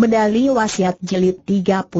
Medali Wasiat Jilid 38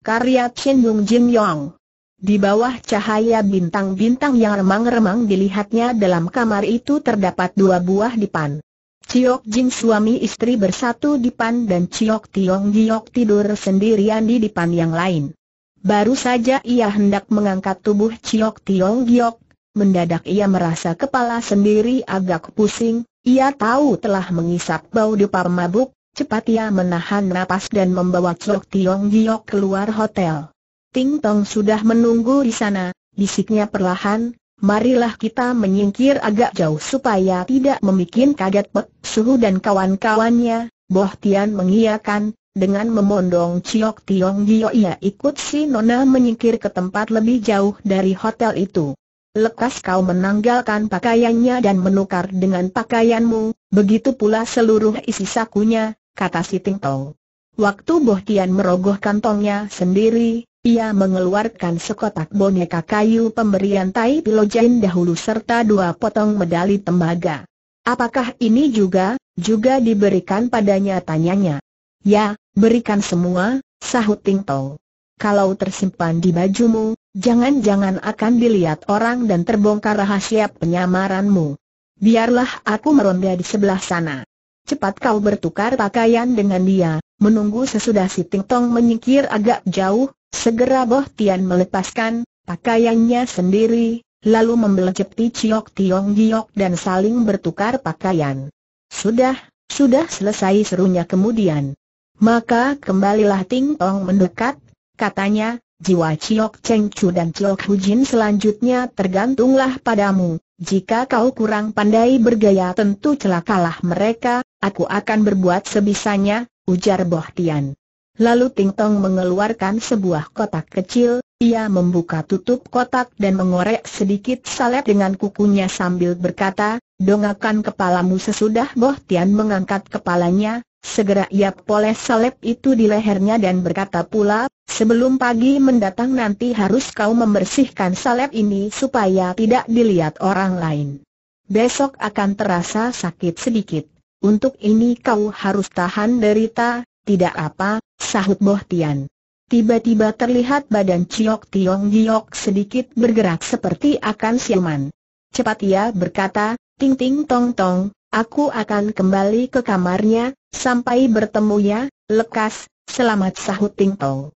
Karya Chen Yung Jin Yong Di bawah cahaya bintang-bintang yang remang-remang dilihatnya dalam kamar itu terdapat dua buah dipan Ciok Jin suami istri bersatu dipan dan Ciok Tiong Giok tidur sendirian di dipan yang lain Baru saja ia hendak mengangkat tubuh Ciok Tiong Giok Mendadak ia merasa kepala sendiri agak pusing ia tahu telah mengisap bau dupa mabuk, Cepat ia menahan napas dan membawa Chok Tiong Giok keluar hotel. Ting Tong sudah menunggu di sana, bisiknya perlahan, marilah kita menyingkir agak jauh supaya tidak membuat kaget Pek Suhu dan kawan-kawannya. Boh Tian mengiyakan, dengan memondong Ciok Tiong Gio ia ikut si Nona menyingkir ke tempat lebih jauh dari hotel itu. Lekas kau menanggalkan pakaiannya dan menukar dengan pakaianmu, begitu pula seluruh isi sakunya, kata si Ting Tong. Waktu Boh Tian merogoh kantongnya sendiri, ia mengeluarkan sekotak boneka kayu pemberian Tai Pilojain dahulu serta dua potong medali tembaga. Apakah ini juga, juga diberikan padanya tanyanya? Ya, berikan semua, sahut Ting Tong. Kalau tersimpan di bajumu, jangan-jangan akan dilihat orang dan terbongkar rahasia penyamaranmu. Biarlah aku meronda di sebelah sana. Cepat kau bertukar pakaian dengan dia, menunggu sesudah si Ting Tong menyingkir agak jauh, segera Boh Tian melepaskan pakaiannya sendiri, lalu membelejeti Ciok Tiong Giok dan saling bertukar pakaian. Sudah, sudah selesai serunya kemudian. Maka kembalilah Ting Tong mendekat, katanya, jiwa Chiok Cheng Chu dan Chiok Jin selanjutnya tergantunglah padamu. Jika kau kurang pandai bergaya tentu celakalah mereka, aku akan berbuat sebisanya, ujar Boh Tian. Lalu Ting Tong mengeluarkan sebuah kotak kecil, ia membuka tutup kotak dan mengorek sedikit salep dengan kukunya sambil berkata, dongakan kepalamu sesudah Boh Tian mengangkat kepalanya, Segera ia poles salep itu di lehernya dan berkata pula, sebelum pagi mendatang nanti harus kau membersihkan salep ini supaya tidak dilihat orang lain. Besok akan terasa sakit sedikit. Untuk ini kau harus tahan derita, tidak apa, sahut Bohtian. Tiba-tiba terlihat badan Ciok Tiong Giok sedikit bergerak seperti akan siuman. Cepat ia berkata, ting ting tong tong, aku akan kembali ke kamarnya, Sampai bertemu ya, lekas, selamat sahut Ting Tong.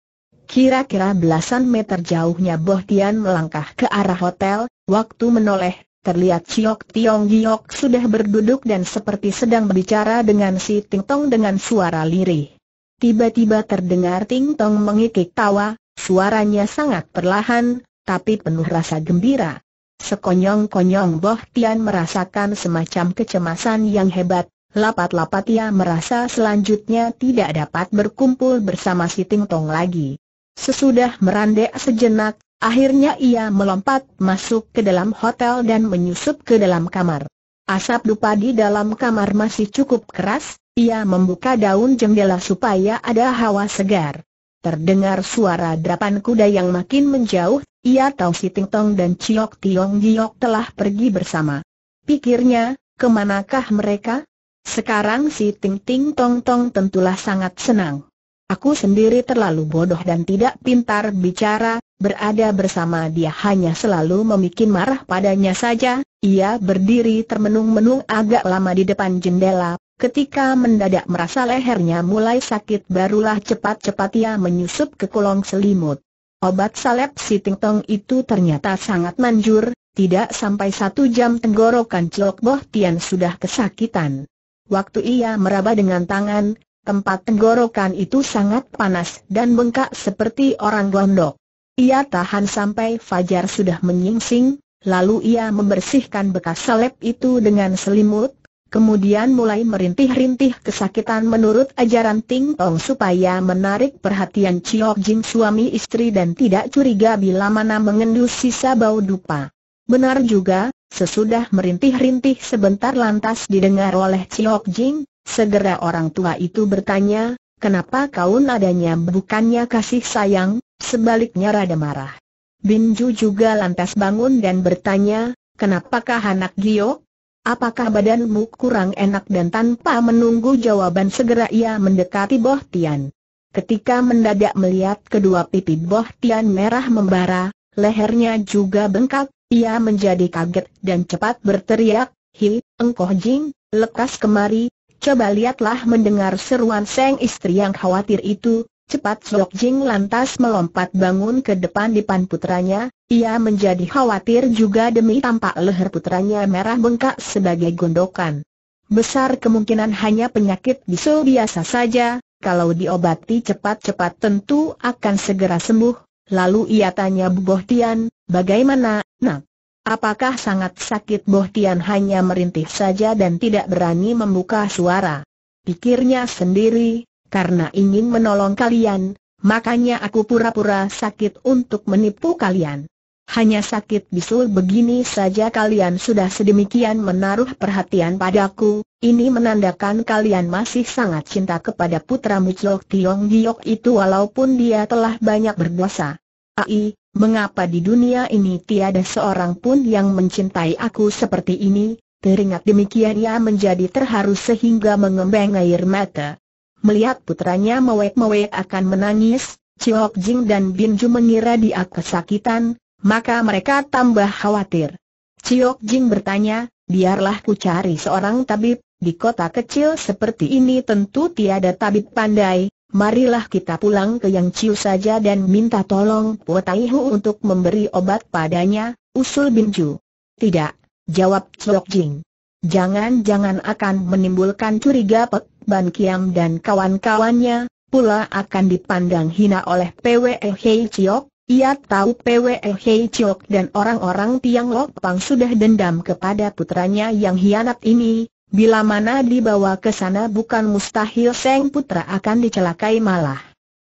Kira-kira belasan meter jauhnya Boh Tian melangkah ke arah hotel, waktu menoleh, terlihat Chiok Tiong Giok sudah berduduk dan seperti sedang berbicara dengan si Ting Tong dengan suara lirih. Tiba-tiba terdengar Ting Tong mengikik tawa, suaranya sangat perlahan, tapi penuh rasa gembira. Sekonyong-konyong Boh Tian merasakan semacam kecemasan yang hebat, Lapat-lapat ia merasa selanjutnya tidak dapat berkumpul bersama si Ting Tong lagi. Sesudah merandek sejenak, akhirnya ia melompat masuk ke dalam hotel dan menyusup ke dalam kamar. Asap dupa di dalam kamar masih cukup keras, ia membuka daun jendela supaya ada hawa segar. Terdengar suara derapan kuda yang makin menjauh, ia tahu si Ting Tong dan Ciok Tiong Giok telah pergi bersama. Pikirnya, kemanakah mereka? Sekarang si Ting Ting Tong Tong tentulah sangat senang. Aku sendiri terlalu bodoh dan tidak pintar bicara, berada bersama dia hanya selalu memikin marah padanya saja, ia berdiri termenung-menung agak lama di depan jendela, ketika mendadak merasa lehernya mulai sakit barulah cepat-cepat ia menyusup ke kolong selimut. Obat salep si Ting Tong itu ternyata sangat manjur, tidak sampai satu jam tenggorokan Cilok Boh Tian sudah kesakitan. Waktu ia meraba dengan tangan, tempat tenggorokan itu sangat panas dan bengkak seperti orang gondok. Ia tahan sampai Fajar sudah menyingsing, lalu ia membersihkan bekas seleb itu dengan selimut, kemudian mulai merintih-rintih kesakitan menurut ajaran Ting Tong supaya menarik perhatian Chiok Jing suami istri dan tidak curiga bila mana mengendus sisa bau dupa. Benar juga, Sesudah merintih-rintih sebentar lantas didengar oleh Ciok Jing, segera orang tua itu bertanya, kenapa kau nadanya bukannya kasih sayang, sebaliknya rada marah. Binju juga lantas bangun dan bertanya, kenapakah anak Giok? Apakah badanmu kurang enak dan tanpa menunggu jawaban segera ia mendekati Boh Tian. Ketika mendadak melihat kedua pipi Boh Tian merah membara, lehernya juga bengkak, ia menjadi kaget dan cepat berteriak, Hi, engkoh jing, lekas kemari, coba lihatlah mendengar seruan seng istri yang khawatir itu, Cepat Sok Jing lantas melompat bangun ke depan depan putranya, ia menjadi khawatir juga demi tampak leher putranya merah bengkak sebagai gondokan. Besar kemungkinan hanya penyakit bisul biasa saja, kalau diobati cepat-cepat tentu akan segera sembuh, Lalu ia tanya bu Tian, bagaimana, nak? Apakah sangat sakit Boh hanya merintih saja dan tidak berani membuka suara? Pikirnya sendiri, karena ingin menolong kalian, makanya aku pura-pura sakit untuk menipu kalian. Hanya sakit bisul begini saja kalian sudah sedemikian menaruh perhatian padaku, ini menandakan kalian masih sangat cinta kepada putra Muclok Tiong Giok itu walaupun dia telah banyak berdosa. Ai, mengapa di dunia ini tiada seorang pun yang mencintai aku seperti ini? Teringat demikian ia menjadi terharu sehingga mengembang air mata. Melihat putranya mewek-mewek akan menangis, Chiok Jing dan Bin Ju mengira dia kesakitan, maka mereka tambah khawatir. Ciok Jing bertanya, biarlah ku cari seorang tabib, di kota kecil seperti ini tentu tiada tabib pandai, marilah kita pulang ke Yang Ciu saja dan minta tolong Po Tai untuk memberi obat padanya, usul Binju. Tidak, jawab Ciok Jing. Jangan-jangan akan menimbulkan curiga Pek Ban Kiam dan kawan-kawannya, pula akan dipandang hina oleh PWE Hei Ciok, ia tahu PWE Hei Chok dan orang-orang Tiang Lok Pang sudah dendam kepada putranya yang hianat ini, bila mana dibawa ke sana bukan mustahil Seng Putra akan dicelakai malah.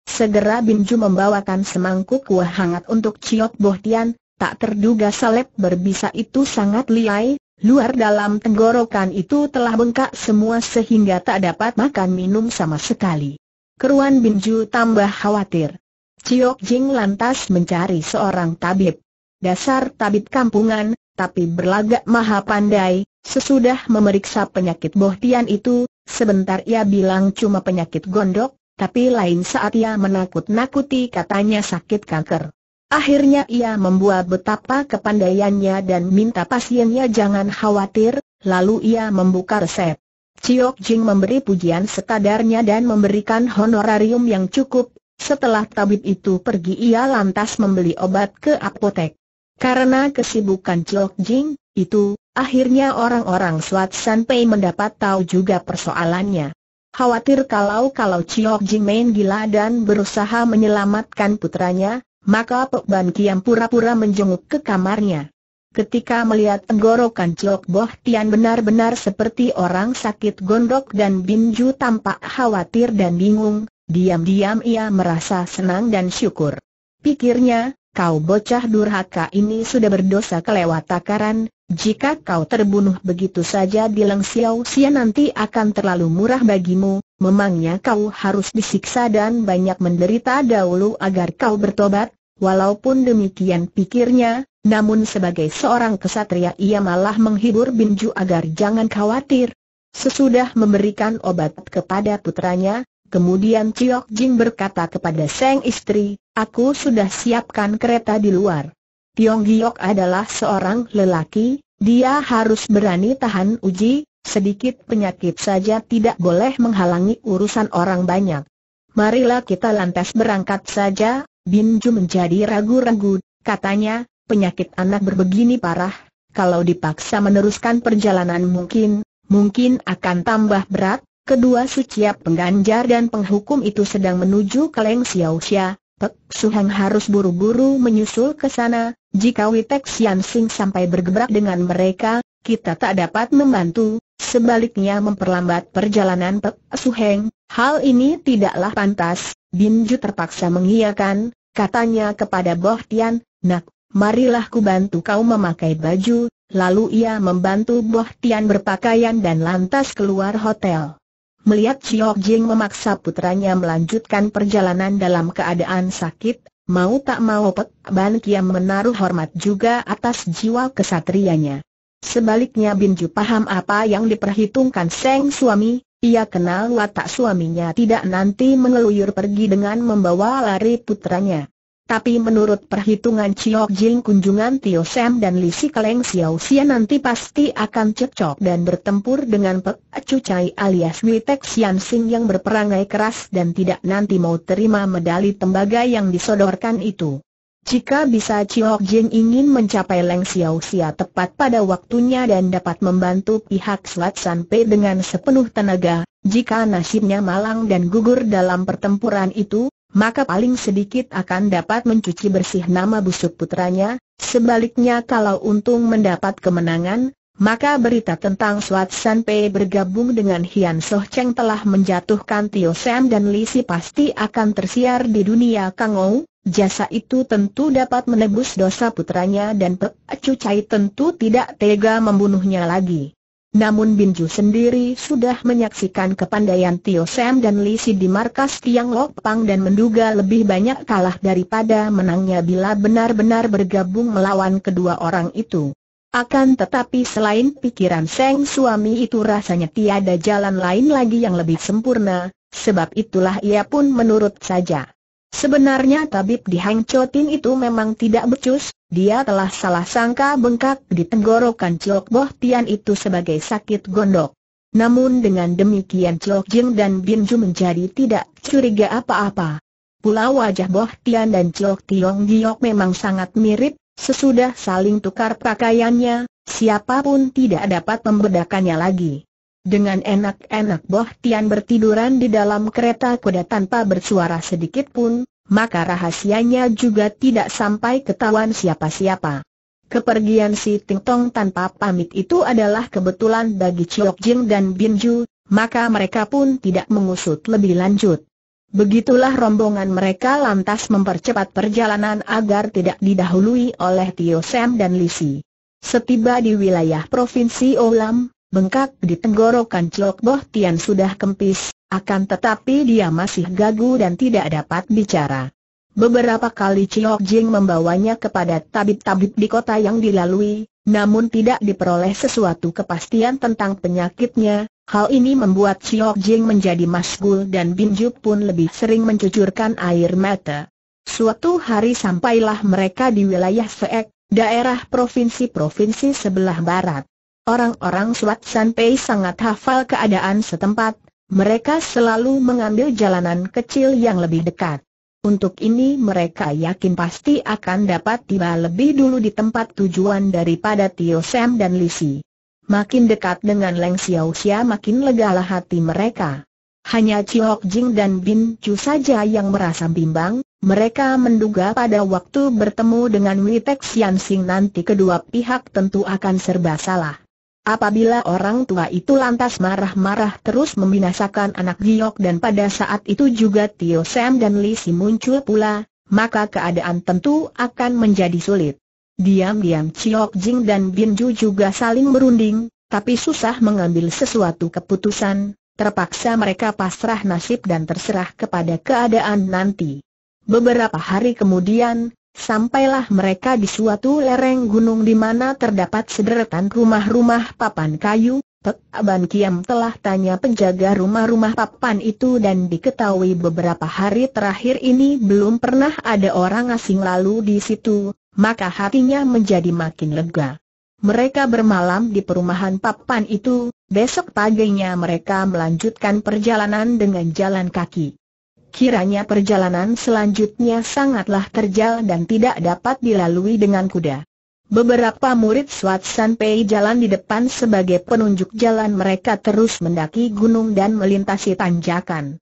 Segera Binju membawakan semangkuk kuah hangat untuk Chiok Bohtian, tak terduga seleb berbisa itu sangat liai, luar dalam tenggorokan itu telah bengkak semua sehingga tak dapat makan minum sama sekali. Keruan Binju tambah khawatir. Ciok Jing lantas mencari seorang tabib. Dasar tabib kampungan, tapi berlagak maha pandai, sesudah memeriksa penyakit Bohtian itu, sebentar ia bilang cuma penyakit gondok, tapi lain saat ia menakut-nakuti katanya sakit kanker. Akhirnya ia membuat betapa kepandaiannya dan minta pasiennya jangan khawatir, lalu ia membuka resep. Ciok Jing memberi pujian sekadarnya dan memberikan honorarium yang cukup, setelah tabib itu pergi ia lantas membeli obat ke apotek. Karena kesibukan Chok Jing, itu, akhirnya orang-orang Swat Sanpei mendapat tahu juga persoalannya. Khawatir kalau-kalau Chok Jing main gila dan berusaha menyelamatkan putranya, maka Pek Ban Kiam pura-pura menjenguk ke kamarnya. Ketika melihat tenggorokan Chok Boh Tian benar-benar seperti orang sakit gondok dan Binju tampak khawatir dan bingung, Diam-diam ia merasa senang dan syukur. Pikirnya, kau bocah durhaka ini sudah berdosa kelewat takaran, jika kau terbunuh begitu saja di Lengsiau Sia nanti akan terlalu murah bagimu, memangnya kau harus disiksa dan banyak menderita dahulu agar kau bertobat, walaupun demikian pikirnya, namun sebagai seorang kesatria ia malah menghibur Binju agar jangan khawatir. Sesudah memberikan obat kepada putranya, Kemudian Chiok Jing berkata kepada Seng istri, aku sudah siapkan kereta di luar. Tiong Giok adalah seorang lelaki, dia harus berani tahan uji, sedikit penyakit saja tidak boleh menghalangi urusan orang banyak. Marilah kita lantas berangkat saja, Binju menjadi ragu-ragu, katanya, penyakit anak berbegini parah, kalau dipaksa meneruskan perjalanan mungkin, mungkin akan tambah berat, Kedua suciap pengganjar dan penghukum itu sedang menuju ke Leng Xiao Xia, Pek Suhang harus buru-buru menyusul ke sana, jika Witek Xian Xing sampai bergebrak dengan mereka, kita tak dapat membantu, sebaliknya memperlambat perjalanan Pek Suheng, hal ini tidaklah pantas, Binju terpaksa mengiyakan, katanya kepada Boh Tian, nak, marilah ku bantu kau memakai baju, lalu ia membantu Boh Tian berpakaian dan lantas keluar hotel. Melihat Xiao Jing memaksa putranya melanjutkan perjalanan dalam keadaan sakit, mau tak mau Pek Ban Kiam menaruh hormat juga atas jiwa kesatrianya. Sebaliknya Binju paham apa yang diperhitungkan Seng suami, ia kenal watak suaminya tidak nanti mengeluyur pergi dengan membawa lari putranya. Tapi menurut perhitungan Chiok Jin kunjungan Tio Sam dan Li Si Keleng Xiao Xian nanti pasti akan cekcok dan bertempur dengan Pek Chu Chai alias Witek Xian Sing yang berperangai keras dan tidak nanti mau terima medali tembaga yang disodorkan itu. Jika bisa Chiok Jin ingin mencapai Leng Xiao Xia tepat pada waktunya dan dapat membantu pihak Selat Pei dengan sepenuh tenaga, jika nasibnya malang dan gugur dalam pertempuran itu, maka paling sedikit akan dapat mencuci bersih nama busuk putranya, sebaliknya kalau untung mendapat kemenangan, maka berita tentang Swat San Pei bergabung dengan Hian Soh Cheng telah menjatuhkan Tio Sam dan Li Si pasti akan tersiar di dunia Kang Kangou. Jasa itu tentu dapat menebus dosa putranya dan Pek Chu Chai tentu tidak tega membunuhnya lagi. Namun Binju sendiri sudah menyaksikan kepandaian Tio Sam dan Lisi di markas Tiang Lok Pang dan menduga lebih banyak kalah daripada menangnya bila benar-benar bergabung melawan kedua orang itu. Akan tetapi selain pikiran Seng suami itu rasanya tiada jalan lain lagi yang lebih sempurna, sebab itulah ia pun menurut saja. Sebenarnya tabib di Hang Chotin itu memang tidak becus, dia telah salah sangka bengkak di tenggorokan Chok Boh Tian itu sebagai sakit gondok. Namun dengan demikian Chok Jing dan Bin Ju menjadi tidak curiga apa-apa. Pula wajah Boh Tian dan Chok Tiong Giok memang sangat mirip, sesudah saling tukar pakaiannya, siapapun tidak dapat membedakannya lagi. Dengan enak-enak Boh Tian bertiduran di dalam kereta kuda tanpa bersuara sedikit pun, maka rahasianya juga tidak sampai ketahuan siapa-siapa. Kepergian si Ting Tong tanpa pamit itu adalah kebetulan bagi Chiok Jing dan Bin Ju, maka mereka pun tidak mengusut lebih lanjut. Begitulah rombongan mereka lantas mempercepat perjalanan agar tidak didahului oleh Tio Sam dan Lisi. Setiba di wilayah Provinsi Oulam, bengkak di tenggorokan Chiok Boh Tian sudah kempis, akan tetapi dia masih gagu dan tidak dapat bicara. Beberapa kali Chiok Jing membawanya kepada tabib-tabib di kota yang dilalui, namun tidak diperoleh sesuatu kepastian tentang penyakitnya. Hal ini membuat Chiok Jing menjadi masgul dan Binju pun lebih sering mencucurkan air mata. Suatu hari sampailah mereka di wilayah Seek, daerah provinsi-provinsi sebelah barat. Orang-orang Swat Sanpei sangat hafal keadaan setempat, mereka selalu mengambil jalanan kecil yang lebih dekat. Untuk ini mereka yakin pasti akan dapat tiba lebih dulu di tempat tujuan daripada Tio Sam dan Lisi. Makin dekat dengan Leng Xiao Xia makin legalah hati mereka. Hanya Chiok Jing dan Bin Chu saja yang merasa bimbang, mereka menduga pada waktu bertemu dengan Witek Xian Sing nanti kedua pihak tentu akan serba salah. Apabila orang tua itu lantas marah-marah terus membinasakan anak giok dan pada saat itu juga Tio Sam dan Lisi muncul pula, maka keadaan tentu akan menjadi sulit. Diam-diam Ciok Jing dan Bin Ju juga saling berunding, tapi susah mengambil sesuatu keputusan, terpaksa mereka pasrah nasib dan terserah kepada keadaan nanti. Beberapa hari kemudian, Sampailah mereka di suatu lereng gunung di mana terdapat sederetan rumah-rumah papan kayu, Pek Aban Kiam telah tanya penjaga rumah-rumah papan itu dan diketahui beberapa hari terakhir ini belum pernah ada orang asing lalu di situ, maka hatinya menjadi makin lega. Mereka bermalam di perumahan papan itu, besok paginya mereka melanjutkan perjalanan dengan jalan kaki kiranya perjalanan selanjutnya sangatlah terjal dan tidak dapat dilalui dengan kuda. Beberapa murid Swat San Pei jalan di depan sebagai penunjuk jalan mereka terus mendaki gunung dan melintasi tanjakan.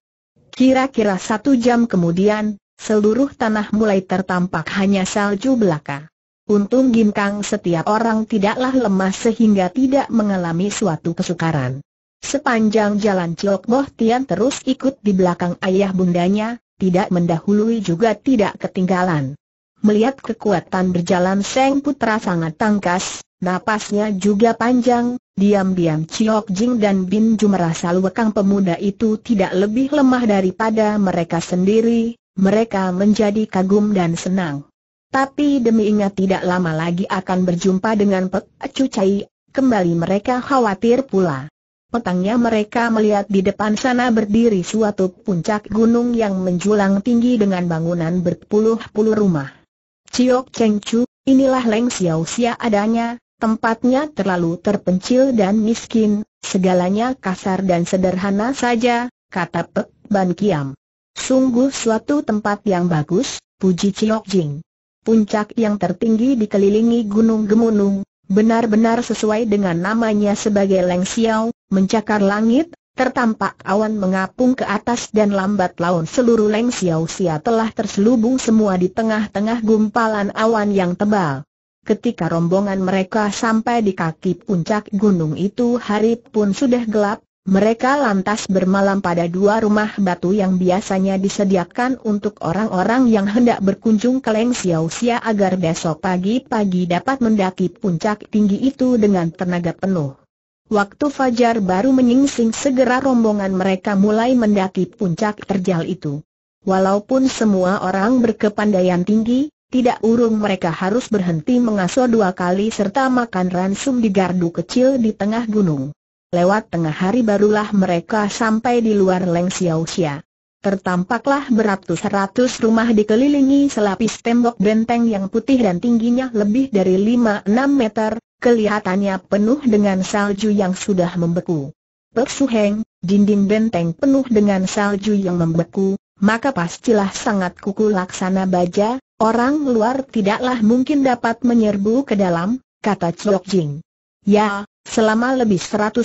Kira-kira satu jam kemudian, seluruh tanah mulai tertampak hanya salju belaka. Untung ginkang setiap orang tidaklah lemah sehingga tidak mengalami suatu kesukaran. Sepanjang jalan Ciok Boh Tian terus ikut di belakang ayah bundanya, tidak mendahului juga tidak ketinggalan. Melihat kekuatan berjalan Seng Putra sangat tangkas, napasnya juga panjang, diam-diam Ciok Jing dan Bin Ju merasa luwekang pemuda itu tidak lebih lemah daripada mereka sendiri, mereka menjadi kagum dan senang. Tapi demi ingat tidak lama lagi akan berjumpa dengan Pek Cucai, kembali mereka khawatir pula. Petangnya mereka melihat di depan sana berdiri suatu puncak gunung yang menjulang tinggi dengan bangunan berpuluh-puluh rumah. Ciok Cheng Chu, inilah Leng Xiao Xia adanya, tempatnya terlalu terpencil dan miskin, segalanya kasar dan sederhana saja, kata Pek Ban Kiam. Sungguh suatu tempat yang bagus, puji Ciok Jing. Puncak yang tertinggi dikelilingi gunung gemunung, Benar-benar sesuai dengan namanya sebagai Leng Xiao, mencakar langit, tertampak awan mengapung ke atas dan lambat laun seluruh Leng Xiao Xia telah terselubung semua di tengah-tengah gumpalan awan yang tebal. Ketika rombongan mereka sampai di kaki puncak gunung itu hari pun sudah gelap, mereka lantas bermalam pada dua rumah batu yang biasanya disediakan untuk orang-orang yang hendak berkunjung ke Leng Xiao agar besok pagi-pagi dapat mendaki puncak tinggi itu dengan tenaga penuh. Waktu fajar baru menyingsing segera rombongan mereka mulai mendaki puncak terjal itu. Walaupun semua orang berkepandaian tinggi, tidak urung mereka harus berhenti mengasuh dua kali serta makan ransum di gardu kecil di tengah gunung lewat tengah hari barulah mereka sampai di luar Leng Xiaoxia. Tertampaklah beratus-ratus rumah dikelilingi selapis tembok benteng yang putih dan tingginya lebih dari 5-6 meter, kelihatannya penuh dengan salju yang sudah membeku. Pek dinding benteng penuh dengan salju yang membeku, maka pastilah sangat kuku laksana baja, orang luar tidaklah mungkin dapat menyerbu ke dalam, kata Chok Jing. Ya, selama lebih 170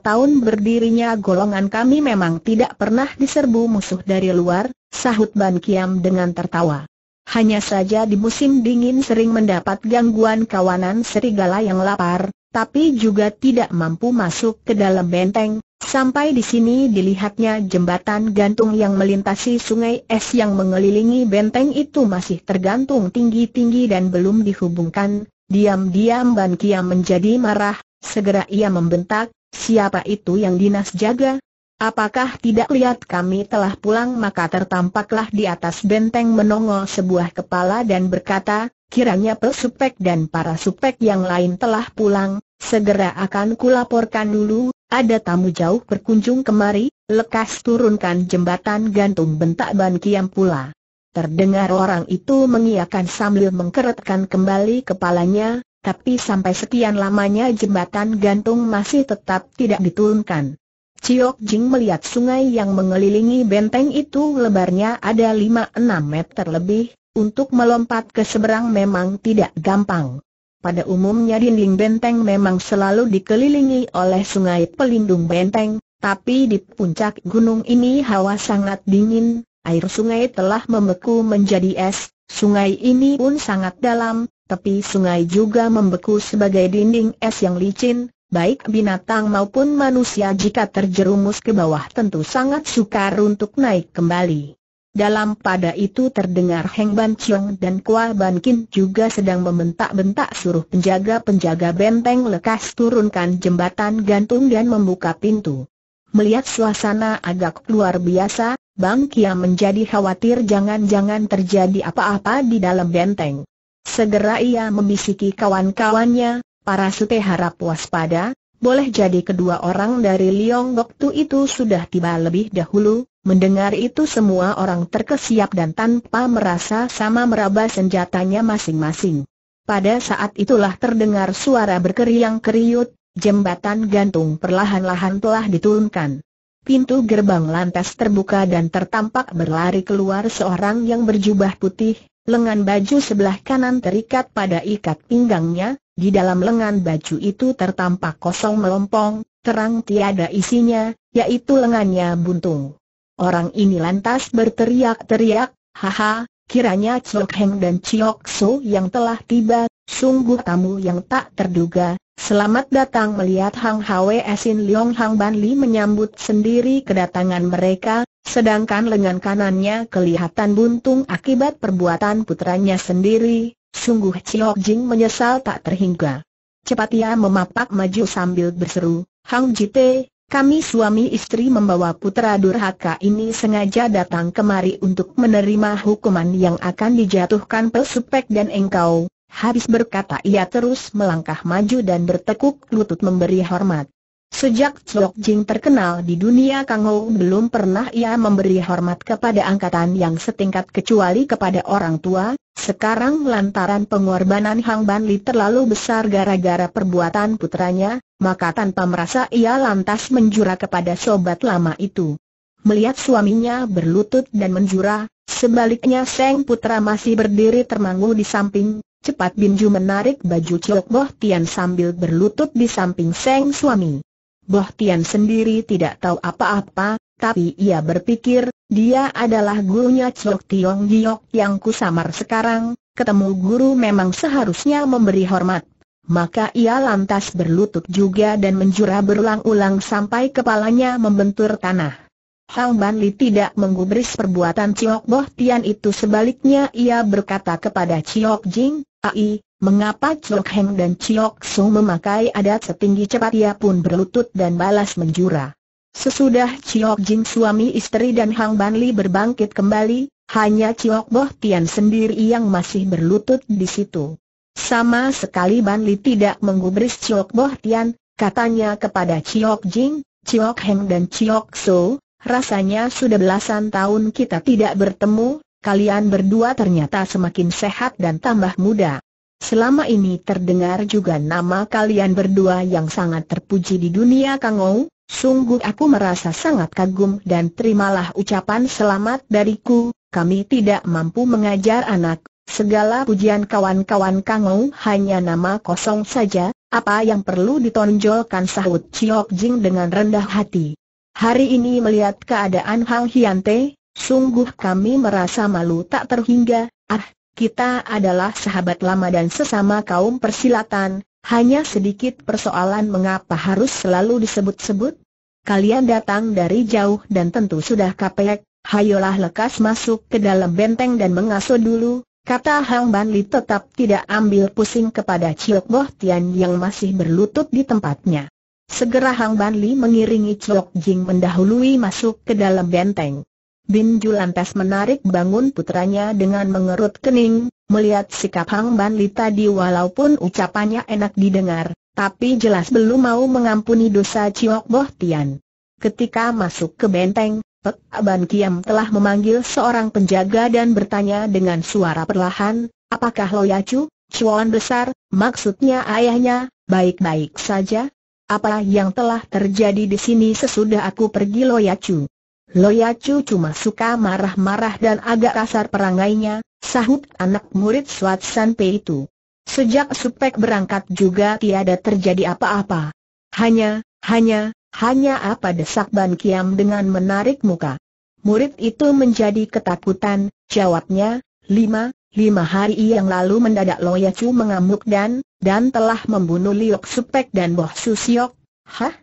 tahun berdirinya golongan kami memang tidak pernah diserbu musuh dari luar, sahut Ban Kiam dengan tertawa. Hanya saja di musim dingin sering mendapat gangguan kawanan serigala yang lapar, tapi juga tidak mampu masuk ke dalam benteng, Sampai di sini dilihatnya jembatan gantung yang melintasi sungai es yang mengelilingi benteng itu masih tergantung tinggi-tinggi dan belum dihubungkan, Diam-diam Ban Kiam menjadi marah, segera ia membentak, siapa itu yang dinas jaga? Apakah tidak lihat kami telah pulang maka tertampaklah di atas benteng menongol sebuah kepala dan berkata, kiranya pesupek dan para supek yang lain telah pulang, segera akan kulaporkan dulu, ada tamu jauh berkunjung kemari, lekas turunkan jembatan gantung bentak Ban Kiam pula. Terdengar orang itu mengiakan sambil mengkeretkan kembali kepalanya, tapi sampai sekian lamanya jembatan gantung masih tetap tidak diturunkan. Ciok Jing melihat sungai yang mengelilingi benteng itu lebarnya ada 5-6 meter lebih, untuk melompat ke seberang memang tidak gampang. Pada umumnya dinding benteng memang selalu dikelilingi oleh sungai pelindung benteng, tapi di puncak gunung ini hawa sangat dingin, air sungai telah membeku menjadi es, sungai ini pun sangat dalam, tapi sungai juga membeku sebagai dinding es yang licin, baik binatang maupun manusia jika terjerumus ke bawah tentu sangat sukar untuk naik kembali. Dalam pada itu terdengar Heng Ban Chiong dan Kua Ban Kin juga sedang membentak-bentak suruh penjaga-penjaga benteng lekas turunkan jembatan gantung dan membuka pintu. Melihat suasana agak luar biasa, Bang Kia menjadi khawatir jangan-jangan terjadi apa-apa di dalam benteng. Segera ia membisiki kawan-kawannya, para sute harap waspada, boleh jadi kedua orang dari Liong Goktu itu sudah tiba lebih dahulu, mendengar itu semua orang terkesiap dan tanpa merasa sama meraba senjatanya masing-masing. Pada saat itulah terdengar suara berkeriang-keriut, jembatan gantung perlahan-lahan telah diturunkan. Pintu gerbang lantas terbuka dan tertampak berlari keluar seorang yang berjubah putih, lengan baju sebelah kanan terikat pada ikat pinggangnya, di dalam lengan baju itu tertampak kosong melompong, terang tiada isinya, yaitu lengannya buntung. Orang ini lantas berteriak-teriak, haha, kiranya Chok Heng dan Chok So yang telah tiba Sungguh tamu yang tak terduga, selamat datang melihat Hang Hwe Sin Leong Hang Ban Li menyambut sendiri kedatangan mereka, sedangkan lengan kanannya kelihatan buntung akibat perbuatan putranya sendiri, sungguh Chiok Jing menyesal tak terhingga. Cepat ia memapak maju sambil berseru, Hang Jite, kami suami istri membawa putra durhaka ini sengaja datang kemari untuk menerima hukuman yang akan dijatuhkan pesupek dan engkau, Habis berkata ia terus melangkah maju dan bertekuk lutut memberi hormat. Sejak Chok Jing terkenal di dunia Kang Ho belum pernah ia memberi hormat kepada angkatan yang setingkat kecuali kepada orang tua, sekarang lantaran pengorbanan Hang Ban Li terlalu besar gara-gara perbuatan putranya, maka tanpa merasa ia lantas menjura kepada sobat lama itu. Melihat suaminya berlutut dan menjura, sebaliknya Seng Putra masih berdiri termangu di samping, Cepat Binju menarik baju Ciok Boh Tian sambil berlutut di samping Seng suami. Boh Tian sendiri tidak tahu apa-apa, tapi ia berpikir, dia adalah gurunya Ciok Tiong Giok yang kusamar sekarang, ketemu guru memang seharusnya memberi hormat. Maka ia lantas berlutut juga dan menjura berulang-ulang sampai kepalanya membentur tanah. Hang Ban Li tidak menggubris perbuatan Ciok Boh Tian itu sebaliknya ia berkata kepada Ciok Jing, Ai, mengapa Chok Heng dan Chok Sung memakai adat setinggi cepat ia pun berlutut dan balas menjura. Sesudah Chok Jin suami istri dan Hang Ban Li berbangkit kembali, hanya Chok Boh Tian sendiri yang masih berlutut di situ. Sama sekali Ban Li tidak menggubris Chok Boh Tian, katanya kepada Chok Jin, Chok Heng dan Chok So, rasanya sudah belasan tahun kita tidak bertemu, kalian berdua ternyata semakin sehat dan tambah muda. Selama ini terdengar juga nama kalian berdua yang sangat terpuji di dunia Kangou, sungguh aku merasa sangat kagum dan terimalah ucapan selamat dariku, kami tidak mampu mengajar anak, segala pujian kawan-kawan Kangou hanya nama kosong saja, apa yang perlu ditonjolkan sahut Chiok Jing dengan rendah hati. Hari ini melihat keadaan Hang Hyante, Sungguh kami merasa malu tak terhingga, ah, kita adalah sahabat lama dan sesama kaum persilatan, hanya sedikit persoalan mengapa harus selalu disebut-sebut? Kalian datang dari jauh dan tentu sudah kapek, hayolah lekas masuk ke dalam benteng dan mengasuh dulu, kata Hang Ban Li tetap tidak ambil pusing kepada Chiok Boh Tian yang masih berlutut di tempatnya. Segera Hang Ban Li mengiringi Chiok Jing mendahului masuk ke dalam benteng. Bin lantas menarik bangun putranya dengan mengerut kening, melihat sikap Hang Ban Li tadi walaupun ucapannya enak didengar, tapi jelas belum mau mengampuni dosa Ciok Boh Tian. Ketika masuk ke benteng, Pek Aban Kiam telah memanggil seorang penjaga dan bertanya dengan suara perlahan, apakah Lo Yacu, Cuan Besar, maksudnya ayahnya, baik-baik saja? Apa yang telah terjadi di sini sesudah aku pergi Lo Yacu? Loyacu cuma suka marah-marah dan agak kasar perangainya, sahut anak murid San Pei itu. Sejak Supek berangkat juga tiada terjadi apa-apa. Hanya, hanya, hanya apa desak Ban Kiam dengan menarik muka. Murid itu menjadi ketakutan, jawabnya, lima, lima hari yang lalu mendadak Loyacu mengamuk dan, dan telah membunuh Liok Supek dan Boh Susiok. Hah?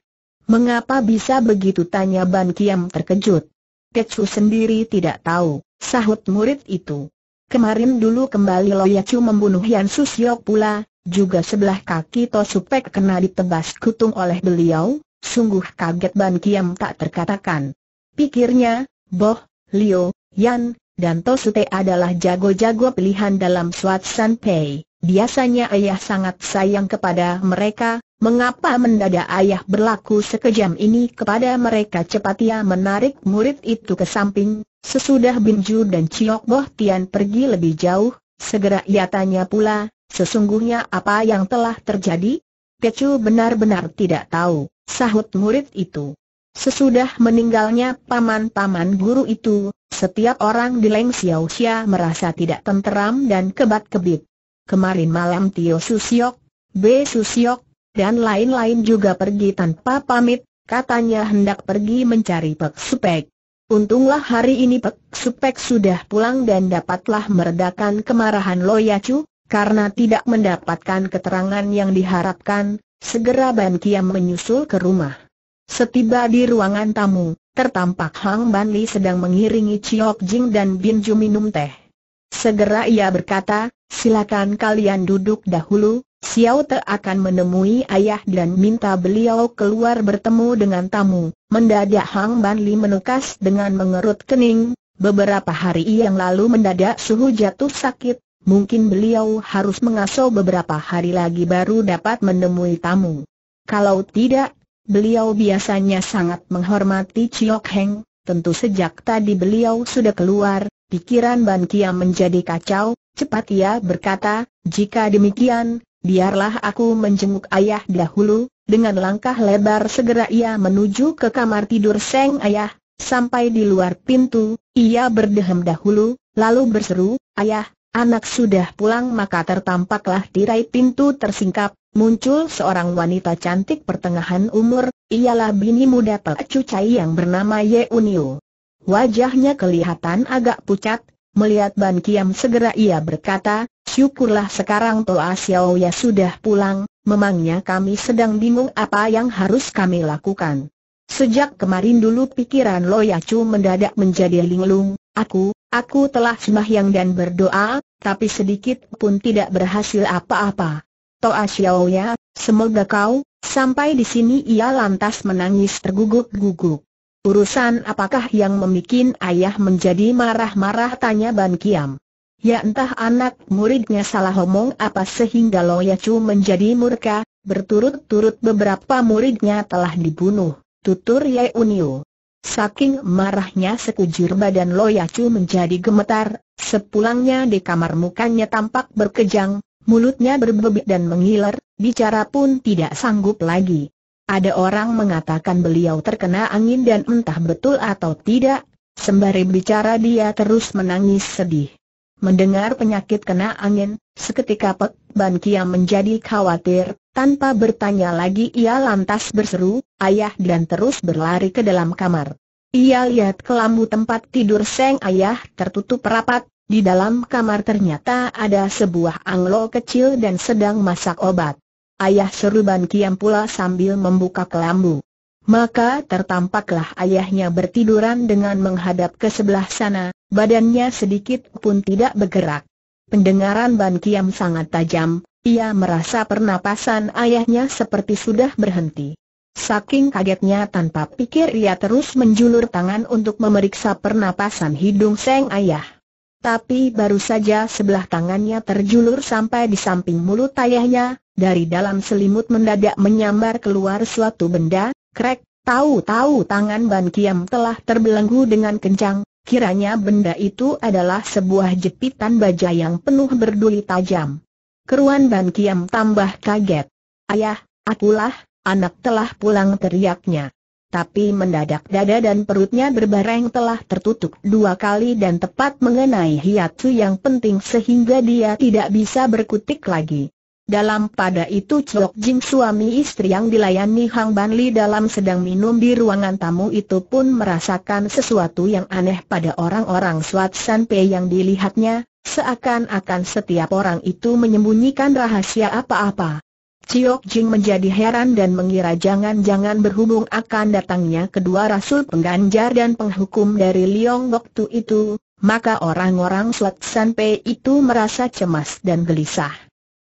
Mengapa bisa begitu tanya Ban Kiam terkejut? Kecu sendiri tidak tahu, sahut murid itu. Kemarin dulu kembali Loyacu membunuh Yan Susyok pula, juga sebelah kaki Tosupek kena ditebas kutung oleh beliau, sungguh kaget Ban Kiam tak terkatakan. Pikirnya, Boh, Leo, Yan, dan Tosute adalah jago-jago pilihan dalam Swat San Pei. Biasanya ayah sangat sayang kepada mereka, mengapa mendadak ayah berlaku sekejam ini kepada mereka cepat ia menarik murid itu ke samping, sesudah Binju dan ciok Boh Tian pergi lebih jauh, segera ia tanya pula, sesungguhnya apa yang telah terjadi? Tecu benar-benar tidak tahu, sahut murid itu. Sesudah meninggalnya paman-paman guru itu, setiap orang di Leng Xiao Xia merasa tidak tenteram dan kebat-kebit kemarin malam Tio Susiok, B Susiok, dan lain-lain juga pergi tanpa pamit, katanya hendak pergi mencari Pek Supek. Untunglah hari ini Pek Supek sudah pulang dan dapatlah meredakan kemarahan Loyacu, karena tidak mendapatkan keterangan yang diharapkan, segera Ban Kiam menyusul ke rumah. Setiba di ruangan tamu, tertampak Hang Ban Li sedang mengiringi Chiok Jing dan Bin Ju minum teh. Segera ia berkata, silakan kalian duduk dahulu, Xiao Te akan menemui ayah dan minta beliau keluar bertemu dengan tamu. Mendadak Hang Ban Li menukas dengan mengerut kening, beberapa hari yang lalu mendadak suhu jatuh sakit, mungkin beliau harus mengasuh beberapa hari lagi baru dapat menemui tamu. Kalau tidak, beliau biasanya sangat menghormati Chiok Heng, tentu sejak tadi beliau sudah keluar, Pikiran Ban Kiam menjadi kacau, cepat ia berkata, jika demikian, biarlah aku menjenguk ayah dahulu, dengan langkah lebar segera ia menuju ke kamar tidur Seng Ayah, sampai di luar pintu, ia berdehem dahulu, lalu berseru, ayah, anak sudah pulang maka tertampaklah tirai pintu tersingkap, muncul seorang wanita cantik pertengahan umur, ialah bini muda Pelacu Cai yang bernama Ye Unio. Wajahnya kelihatan agak pucat, melihat Ban Kiam segera ia berkata, syukurlah sekarang Toa Xiao ya sudah pulang, memangnya kami sedang bingung apa yang harus kami lakukan. Sejak kemarin dulu pikiran Ya Chu mendadak menjadi linglung, aku, aku telah sembahyang dan berdoa, tapi sedikit pun tidak berhasil apa-apa. Toa Xiao ya, semoga kau, sampai di sini ia lantas menangis terguguk-guguk. Urusan apakah yang memikin ayah menjadi marah-marah tanya Ban Kiam. Ya entah anak muridnya salah omong apa sehingga Loya Chu menjadi murka, berturut-turut beberapa muridnya telah dibunuh, tutur Ye Unio. Saking marahnya sekujur badan Loya Chu menjadi gemetar, sepulangnya di kamar mukanya tampak berkejang, mulutnya berbebek dan mengiler, bicara pun tidak sanggup lagi. Ada orang mengatakan beliau terkena angin dan entah betul atau tidak, sembari bicara dia terus menangis sedih. Mendengar penyakit kena angin, seketika Pek Ban Kiam menjadi khawatir, tanpa bertanya lagi ia lantas berseru, ayah dan terus berlari ke dalam kamar. Ia lihat kelambu tempat tidur Seng Ayah tertutup rapat, di dalam kamar ternyata ada sebuah anglo kecil dan sedang masak obat. Ayah seru Ban Kiam pula sambil membuka kelambu. Maka tertampaklah ayahnya bertiduran dengan menghadap ke sebelah sana, badannya sedikit pun tidak bergerak. Pendengaran Ban Kiam sangat tajam, ia merasa pernapasan ayahnya seperti sudah berhenti. Saking kagetnya tanpa pikir ia terus menjulur tangan untuk memeriksa pernapasan hidung Seng Ayah. Tapi baru saja sebelah tangannya terjulur sampai di samping mulut ayahnya, dari dalam selimut mendadak menyambar keluar suatu benda, krek, tahu-tahu tangan Ban Kiam telah terbelenggu dengan kencang, kiranya benda itu adalah sebuah jepitan baja yang penuh berduri tajam. Keruan Ban Kiam tambah kaget. Ayah, akulah, anak telah pulang teriaknya. Tapi mendadak dada dan perutnya berbareng telah tertutup dua kali dan tepat mengenai hiatu yang penting sehingga dia tidak bisa berkutik lagi. Dalam pada itu Chok Jin suami istri yang dilayani Hang Ban Li dalam sedang minum di ruangan tamu itu pun merasakan sesuatu yang aneh pada orang-orang Swat San Pei yang dilihatnya, seakan-akan setiap orang itu menyembunyikan rahasia apa-apa. Chok Jing menjadi heran dan mengira jangan-jangan berhubung akan datangnya kedua rasul pengganjar dan penghukum dari Liong waktu itu, maka orang-orang Swat San Pei itu merasa cemas dan gelisah.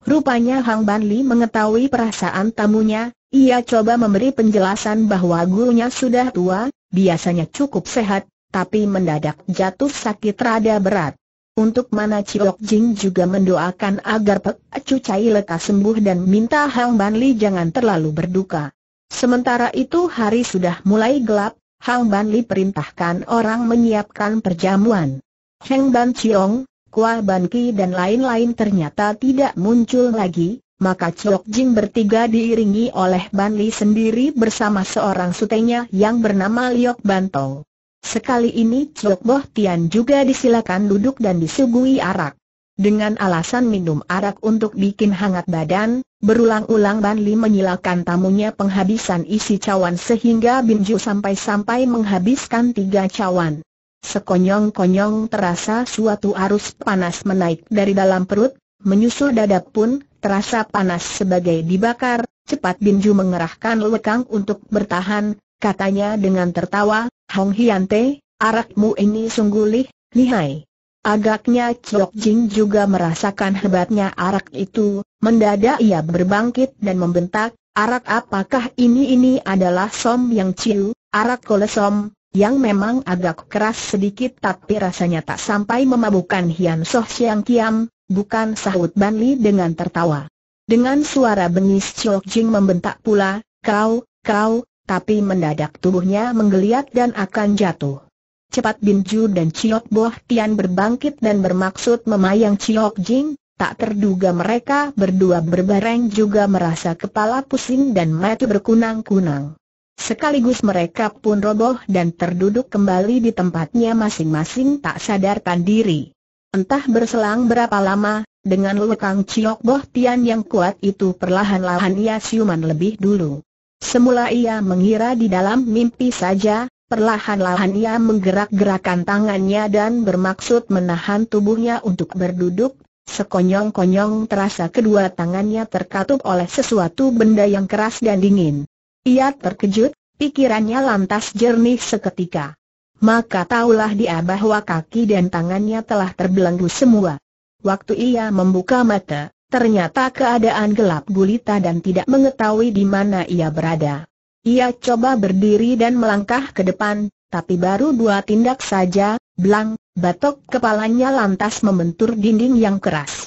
Rupanya Hang Ban Li mengetahui perasaan tamunya, ia coba memberi penjelasan bahwa gurunya sudah tua, biasanya cukup sehat, tapi mendadak jatuh sakit rada berat. Untuk mana Ciok Jing juga mendoakan agar Pek Acu Cai Leka sembuh dan minta Hang Ban Li jangan terlalu berduka. Sementara itu hari sudah mulai gelap, Hang Ban Li perintahkan orang menyiapkan perjamuan. Heng Ban Chiong, Kua Ban dan lain-lain ternyata tidak muncul lagi, maka Chok Jing bertiga diiringi oleh Ban Li sendiri bersama seorang sutenya yang bernama Liok Bantong. Sekali ini Chok Boh Tian juga disilakan duduk dan disuguhi arak. Dengan alasan minum arak untuk bikin hangat badan, berulang-ulang Ban Li menyilakan tamunya penghabisan isi cawan sehingga Bin Binju sampai-sampai menghabiskan tiga cawan. Sekonyong-konyong terasa suatu arus panas menaik dari dalam perut, menyusul dada pun terasa panas sebagai dibakar. Cepat Binju mengerahkan lekang untuk bertahan, katanya dengan tertawa, Hong Hian Te, arakmu ini sungguh lih, lihai. Agaknya Chok Jing juga merasakan hebatnya arak itu, mendadak ia berbangkit dan membentak, arak apakah ini ini adalah som yang ciu, arak kolesom, yang memang agak keras sedikit tapi rasanya tak sampai memabukkan Hian Soh Siang Kiam, bukan sahut Ban Li dengan tertawa. Dengan suara bengis Chok Jing membentak pula, kau, kau, tapi mendadak tubuhnya menggeliat dan akan jatuh. Cepat Bin Ju dan Chiok Boh Tian berbangkit dan bermaksud memayang Chiok Jing, tak terduga mereka berdua berbareng juga merasa kepala pusing dan mati berkunang-kunang. Sekaligus mereka pun roboh dan terduduk kembali di tempatnya masing-masing tak sadarkan diri. Entah berselang berapa lama, dengan lekang Ciok Boh Tian yang kuat itu perlahan-lahan ia siuman lebih dulu. Semula ia mengira di dalam mimpi saja, perlahan-lahan ia menggerak gerakkan tangannya dan bermaksud menahan tubuhnya untuk berduduk, sekonyong-konyong terasa kedua tangannya terkatup oleh sesuatu benda yang keras dan dingin. Ia terkejut, pikirannya lantas jernih seketika. Maka taulah dia bahwa kaki dan tangannya telah terbelenggu semua. Waktu ia membuka mata, ternyata keadaan gelap gulita dan tidak mengetahui di mana ia berada. Ia coba berdiri dan melangkah ke depan, tapi baru dua tindak saja, belang, batok kepalanya lantas membentur dinding yang keras.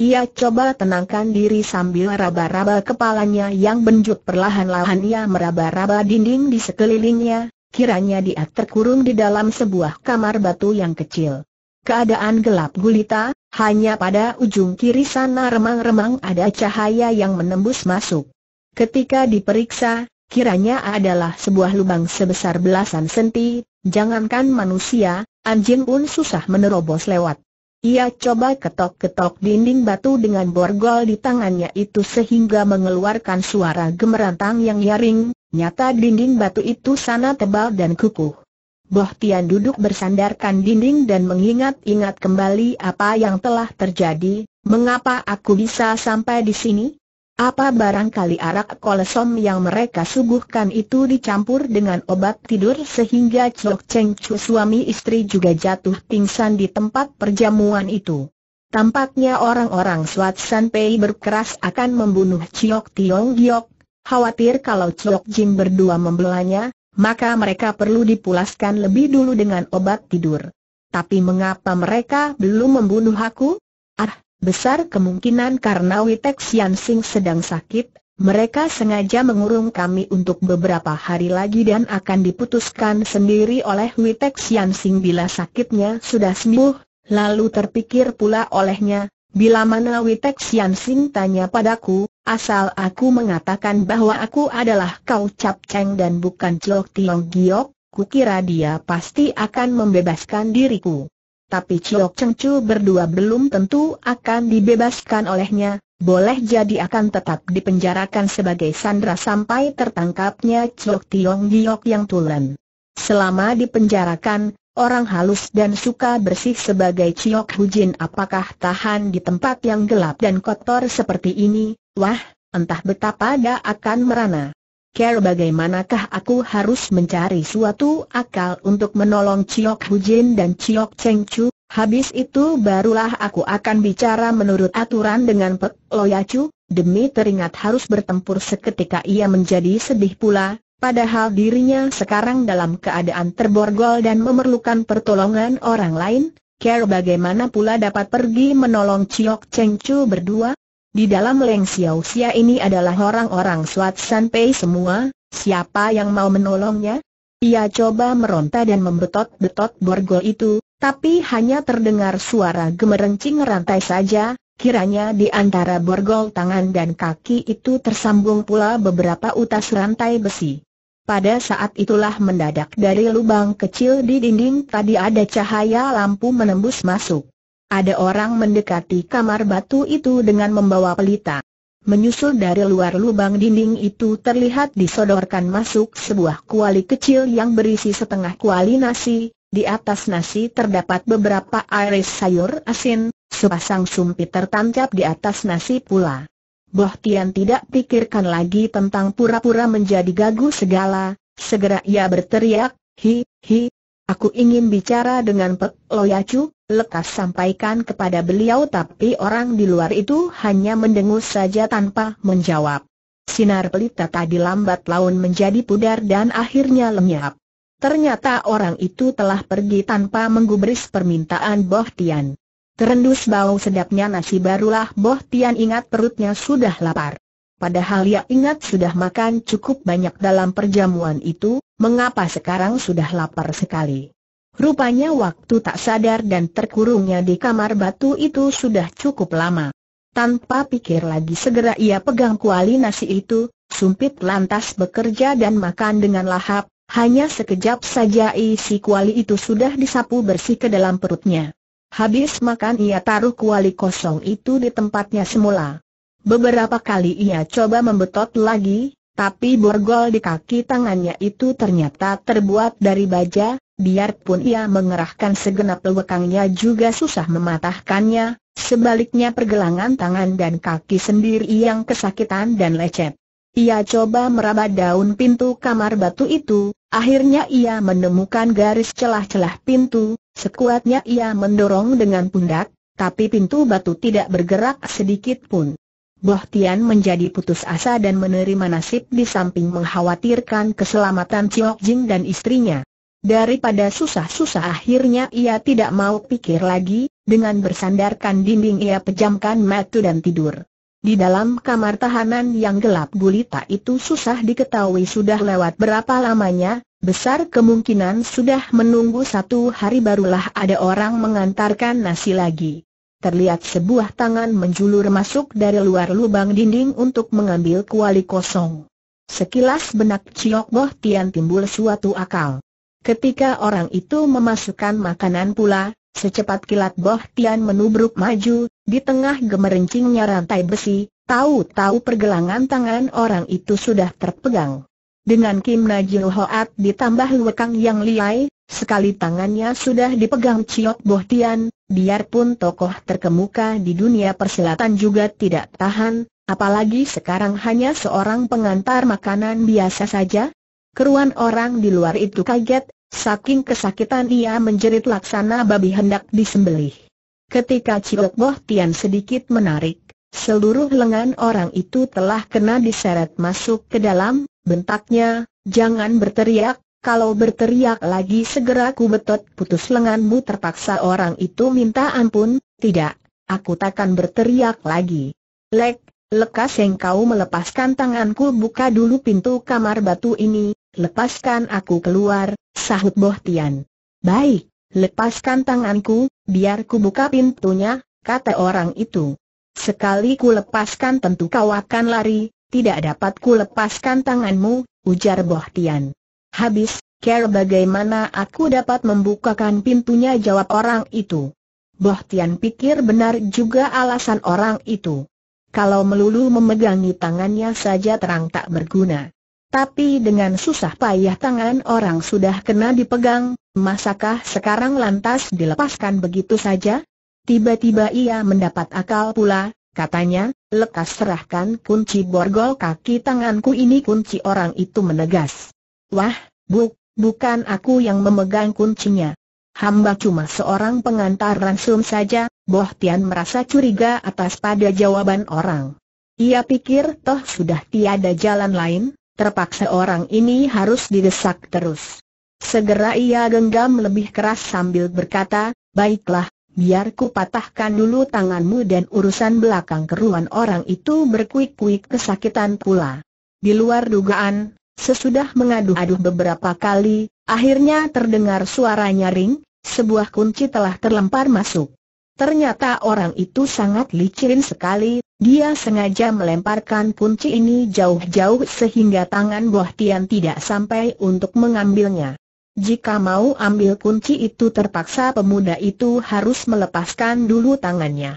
Ia coba tenangkan diri sambil raba-raba kepalanya yang benjut perlahan-lahan ia meraba-raba dinding di sekelilingnya, kiranya dia terkurung di dalam sebuah kamar batu yang kecil. Keadaan gelap gulita, hanya pada ujung kiri sana remang-remang ada cahaya yang menembus masuk. Ketika diperiksa, kiranya adalah sebuah lubang sebesar belasan senti, jangankan manusia, anjing pun susah menerobos lewat. Ia coba ketok-ketok dinding batu dengan borgol di tangannya itu sehingga mengeluarkan suara gemerantang yang nyaring, nyata dinding batu itu sana tebal dan kukuh. Boh Tian duduk bersandarkan dinding dan mengingat-ingat kembali apa yang telah terjadi, mengapa aku bisa sampai di sini? Apa barangkali arak kolesom yang mereka suguhkan itu dicampur dengan obat tidur sehingga Chok Cheng Chu suami istri juga jatuh pingsan di tempat perjamuan itu. Tampaknya orang-orang Swat San Pei berkeras akan membunuh Chiok Tiong Giok, khawatir kalau Chok Jim berdua membelanya, maka mereka perlu dipulaskan lebih dulu dengan obat tidur. Tapi mengapa mereka belum membunuh aku? Besar kemungkinan karena Witek Sian Sing sedang sakit, mereka sengaja mengurung kami untuk beberapa hari lagi dan akan diputuskan sendiri oleh Witek Sian Sing bila sakitnya sudah sembuh, lalu terpikir pula olehnya, bila mana Witek Sian Sing tanya padaku, asal aku mengatakan bahwa aku adalah kau Cap Cheng dan bukan Chok Tiong Giok, kukira dia pasti akan membebaskan diriku tapi Ciok Chengcu berdua belum tentu akan dibebaskan olehnya, boleh jadi akan tetap dipenjarakan sebagai Sandra sampai tertangkapnya Chiok Tiong Giok yang tulen. Selama dipenjarakan, orang halus dan suka bersih sebagai Hu Hujin apakah tahan di tempat yang gelap dan kotor seperti ini, wah, entah betapa dia akan merana. Care bagaimanakah aku harus mencari suatu akal untuk menolong Ciok Hujin dan Ciok Cheng Chu, habis itu barulah aku akan bicara menurut aturan dengan Pek Loyacu, demi teringat harus bertempur seketika ia menjadi sedih pula, padahal dirinya sekarang dalam keadaan terborgol dan memerlukan pertolongan orang lain, Care bagaimana pula dapat pergi menolong Ciok Cheng Chu berdua, di dalam Leng Xiao Xia ini adalah orang-orang Suat San semua, siapa yang mau menolongnya? Ia coba meronta dan membetot-betot borgol itu, tapi hanya terdengar suara gemerencing rantai saja, kiranya di antara borgol tangan dan kaki itu tersambung pula beberapa utas rantai besi. Pada saat itulah mendadak dari lubang kecil di dinding tadi ada cahaya lampu menembus masuk. Ada orang mendekati kamar batu itu dengan membawa pelita. Menyusul dari luar lubang dinding itu terlihat disodorkan masuk sebuah kuali kecil yang berisi setengah kuali nasi, di atas nasi terdapat beberapa air sayur asin, sepasang sumpit tertancap di atas nasi pula. Boh Tian tidak pikirkan lagi tentang pura-pura menjadi gagu segala, segera ia berteriak, Hi, hi, aku ingin bicara dengan Pek Loyacu, lekas sampaikan kepada beliau tapi orang di luar itu hanya mendengus saja tanpa menjawab. Sinar pelita tadi lambat laun menjadi pudar dan akhirnya lenyap. Ternyata orang itu telah pergi tanpa menggubris permintaan Boh Tian. Terendus bau sedapnya nasi barulah Boh Tian ingat perutnya sudah lapar. Padahal ia ingat sudah makan cukup banyak dalam perjamuan itu, mengapa sekarang sudah lapar sekali? Rupanya waktu tak sadar dan terkurungnya di kamar batu itu sudah cukup lama. Tanpa pikir lagi segera ia pegang kuali nasi itu, sumpit lantas bekerja dan makan dengan lahap, hanya sekejap saja isi kuali itu sudah disapu bersih ke dalam perutnya. Habis makan ia taruh kuali kosong itu di tempatnya semula. Beberapa kali ia coba membetot lagi, tapi borgol di kaki tangannya itu ternyata terbuat dari baja, biarpun ia mengerahkan segenap lewekangnya juga susah mematahkannya, sebaliknya pergelangan tangan dan kaki sendiri yang kesakitan dan lecet. Ia coba meraba daun pintu kamar batu itu, akhirnya ia menemukan garis celah-celah pintu, sekuatnya ia mendorong dengan pundak, tapi pintu batu tidak bergerak sedikit pun. Tian menjadi putus asa dan menerima nasib di samping mengkhawatirkan keselamatan Chiok Jing dan istrinya. Daripada susah-susah akhirnya ia tidak mau pikir lagi, dengan bersandarkan dinding ia pejamkan mata dan tidur. Di dalam kamar tahanan yang gelap gulita itu susah diketahui sudah lewat berapa lamanya, besar kemungkinan sudah menunggu satu hari barulah ada orang mengantarkan nasi lagi terlihat sebuah tangan menjulur masuk dari luar lubang dinding untuk mengambil kuali kosong. Sekilas benak Ciok Boh Tian timbul suatu akal. Ketika orang itu memasukkan makanan pula, secepat kilat Boh Tian menubruk maju, di tengah gemerincingnya rantai besi, tahu-tahu pergelangan tangan orang itu sudah terpegang. Dengan Kim Najil Hoat ditambah lekang yang liai, Sekali tangannya sudah dipegang Ciot Boh Tian, biarpun tokoh terkemuka di dunia persilatan juga tidak tahan, apalagi sekarang hanya seorang pengantar makanan biasa saja. Keruan orang di luar itu kaget, saking kesakitan ia menjerit laksana babi hendak disembelih. Ketika Ciot Boh Tian sedikit menarik, seluruh lengan orang itu telah kena diseret masuk ke dalam, bentaknya, jangan berteriak, kalau berteriak lagi segera ku betot putus lenganmu terpaksa orang itu minta ampun, tidak, aku takkan berteriak lagi. Lek, lekas yang kau melepaskan tanganku buka dulu pintu kamar batu ini, lepaskan aku keluar, sahut Bohtian. Baik, lepaskan tanganku, biar ku buka pintunya, kata orang itu. Sekali ku lepaskan tentu kau akan lari, tidak dapat ku lepaskan tanganmu, ujar Bohtian. Habis, care bagaimana aku dapat membukakan pintunya jawab orang itu. Boh Tian pikir benar juga alasan orang itu. Kalau melulu memegangi tangannya saja terang tak berguna. Tapi dengan susah payah tangan orang sudah kena dipegang, masakah sekarang lantas dilepaskan begitu saja? Tiba-tiba ia mendapat akal pula, katanya, lekas serahkan kunci borgol kaki tanganku ini kunci orang itu menegas. Wah, bu, bukan aku yang memegang kuncinya. Hamba cuma seorang pengantar ransum saja, Boh Tian merasa curiga atas pada jawaban orang. Ia pikir toh sudah tiada jalan lain, terpaksa orang ini harus didesak terus. Segera ia genggam lebih keras sambil berkata, baiklah, biar ku patahkan dulu tanganmu dan urusan belakang keruan orang itu berkuik-kuik kesakitan pula. Di luar dugaan, Sesudah mengadu-adu beberapa kali, akhirnya terdengar suara nyaring, sebuah kunci telah terlempar masuk. Ternyata orang itu sangat licin sekali, dia sengaja melemparkan kunci ini jauh-jauh sehingga tangan Boh Tian tidak sampai untuk mengambilnya. Jika mau ambil kunci itu terpaksa pemuda itu harus melepaskan dulu tangannya.